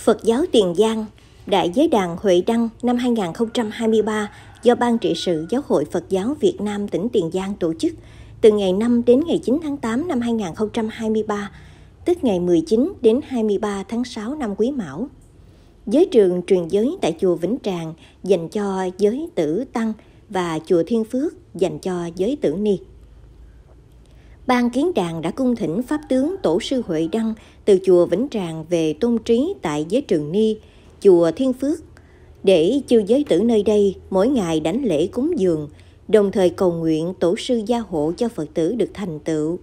Phật giáo Tiền Giang, Đại giới đàn Huệ Đăng năm 2023 do Ban trị sự Giáo hội Phật giáo Việt Nam tỉnh Tiền Giang tổ chức từ ngày 5 đến ngày 9 tháng 8 năm 2023, tức ngày 19 đến 23 tháng 6 năm Quý Mão. Giới trường truyền giới tại chùa Vĩnh Tràng dành cho giới tử Tăng và chùa Thiên Phước dành cho giới tử Ni. Ban kiến đàn đã cung thỉnh Pháp tướng Tổ sư Huệ Đăng từ chùa Vĩnh Tràng về tôn trí tại giới trường Ni, chùa Thiên Phước, để chư giới tử nơi đây mỗi ngày đánh lễ cúng dường, đồng thời cầu nguyện Tổ sư gia hộ cho Phật tử được thành tựu.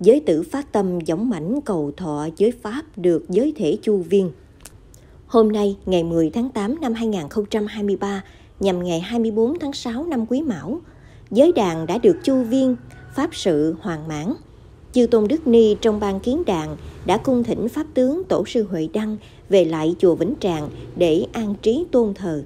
Giới tử phát tâm giống mảnh cầu thọ giới Pháp được giới thể chu viên. Hôm nay, ngày 10 tháng 8 năm 2023, nhằm ngày 24 tháng 6 năm Quý Mão, giới đàn đã được chu viên – Pháp sự Hoàng Mãn. Chư Tôn Đức Ni trong ban kiến đàn đã cung thỉnh Pháp tướng Tổ sư Huệ Đăng về lại chùa Vĩnh Tràng để an trí tôn thờ.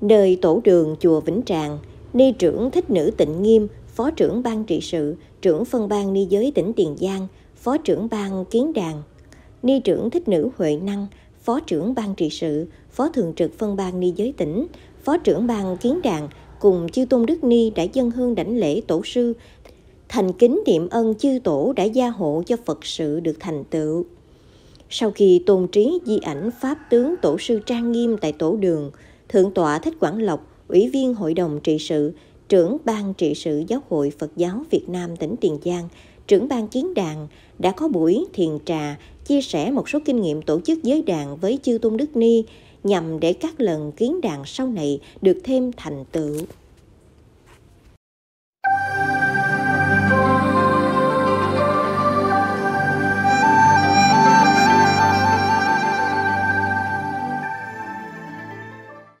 Nơi tổ đường chùa Vĩnh Tràng, Ni trưởng Thích Nữ Tịnh Nghiêm, Phó trưởng ban trị sự, trưởng phân ban Ni giới tỉnh Tiền Giang, Phó trưởng ban kiến đàn, Ni trưởng Thích Nữ Huệ Năng, Phó trưởng ban trị sự, Phó thường trực phân ban Ni giới tỉnh, Phó trưởng ban kiến đàn cùng chư Tôn Đức Ni đã dân hương đảnh lễ tổ sư thành kính niệm ân chư tổ đã gia hộ cho Phật sự được thành tựu. Sau khi tôn trí di ảnh Pháp tướng Tổ sư Trang Nghiêm tại Tổ đường, Thượng tọa Thích Quảng Lộc, Ủy viên Hội đồng trị sự, trưởng ban trị sự Giáo hội Phật giáo Việt Nam tỉnh Tiền Giang, trưởng ban kiến đàn, đã có buổi thiền trà chia sẻ một số kinh nghiệm tổ chức giới đàn với chư Tôn Đức Ni nhằm để các lần kiến đàn sau này được thêm thành tựu.